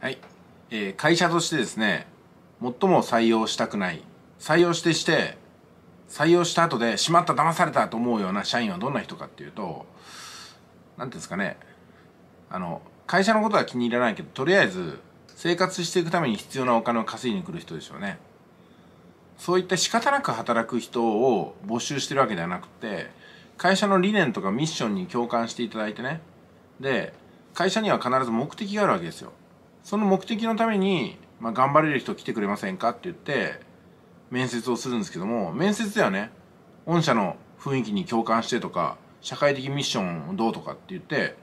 はい、えー、会社としてですね最も採用したくない採用してして採用した後でしまった騙されたと思うような社員はどんな人かっていうと何てうんですかねあの会社のことは気に入らないけどとりあえず生活していくために必要なお金を稼いに来る人でしょうねそういった仕方なく働く人を募集してるわけではなくて会社の理念とかミッションに共感していただいてねで会社には必ず目的があるわけですよその目的のために、まあ、頑張れる人来てくれませんかって言って面接をするんですけども面接ではね御社の雰囲気に共感してとか社会的ミッションをどうとかって言って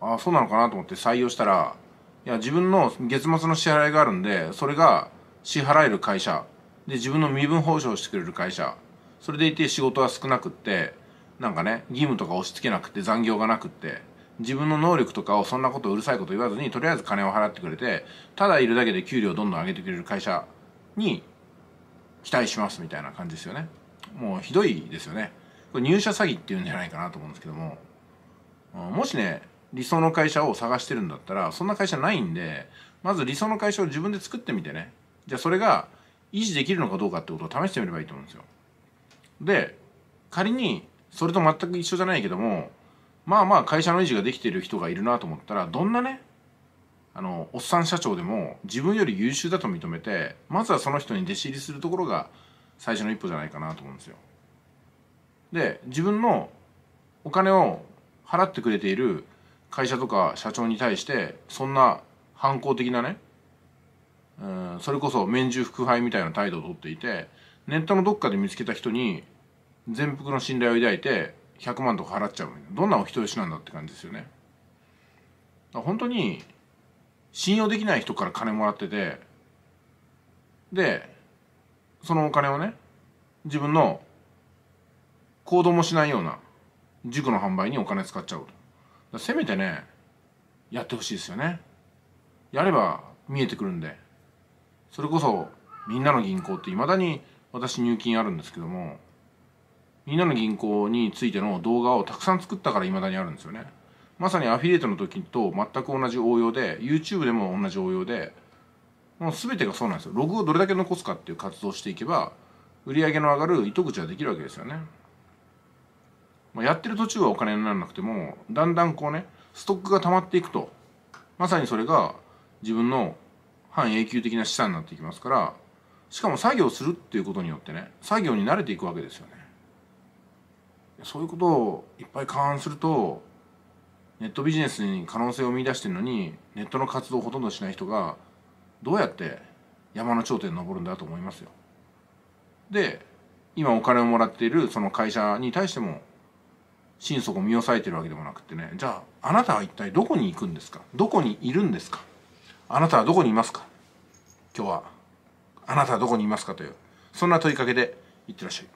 ああそうなのかなと思って採用したらいや自分の月末の支払いがあるんでそれが支払える会社で自分の身分保証してくれる会社それでいて仕事は少なくってなんかね義務とか押し付けなくて残業がなくって自分の能力とかをそんなことうるさいこと言わずにとりあえず金を払ってくれてただいるだけで給料どんどん上げてくれる会社に期待しますみたいな感じですよねもうひどいですよねこれ入社詐欺っていうんじゃないかなと思うんですけどももしね理想の会社を探してるんだったらそんな会社ないんでまず理想の会社を自分で作ってみてねじゃあそれが維持できるのかどうかってことを試してみればいいと思うんですよで仮にそれと全く一緒じゃないけどもまあまあ会社の維持ができてる人がいるなと思ったらどんなねあのおっさん社長でも自分より優秀だと認めてまずはその人に弟子入りするところが最初の一歩じゃないかなと思うんですよ。で自分のお金を払ってくれている会社とか社長に対してそんな反抗的なねうんそれこそ免中腹敗みたいな態度をとっていてネットのどっかで見つけた人に全幅の信頼を抱いて100万とか払っちゃうどんなお人よしなんだって感じですよね本当に信用できない人から金もらっててでそのお金をね自分の行動もしないような塾の販売にお金使っちゃうとせめてねやってほしいですよねやれば見えてくるんでそれこそみんなの銀行っていまだに私入金あるんですけどもみんなの銀行についての動画をたくさん作ったから未だにあるんですよねまさにアフィリエイトの時と全く同じ応用で YouTube でも同じ応用でもう全てがそうなんですよログをどれだけ残すかっていう活動をしていけば売り上げの上がる糸口はできるわけですよね、まあ、やってる途中はお金にならなくてもだんだんこうねストックが溜まっていくとまさにそれが自分の半永久的な資産になっていきますからしかも作業するっていうことによってね作業に慣れていくわけですよねそういうことをいっぱい勘案するとネットビジネスに可能性を見出してるのにネットの活動をほとんどしない人がどうやって山の頂点に登るんだと思いますよ。で今お金をもらっているその会社に対しても心底身を裂いてるわけでもなくてねじゃああなたは一体どこに行くんですかどこにいるんですかあなたはどこにいますか今日はあなたはどこにいますかというそんな問いかけでいってらっしゃい。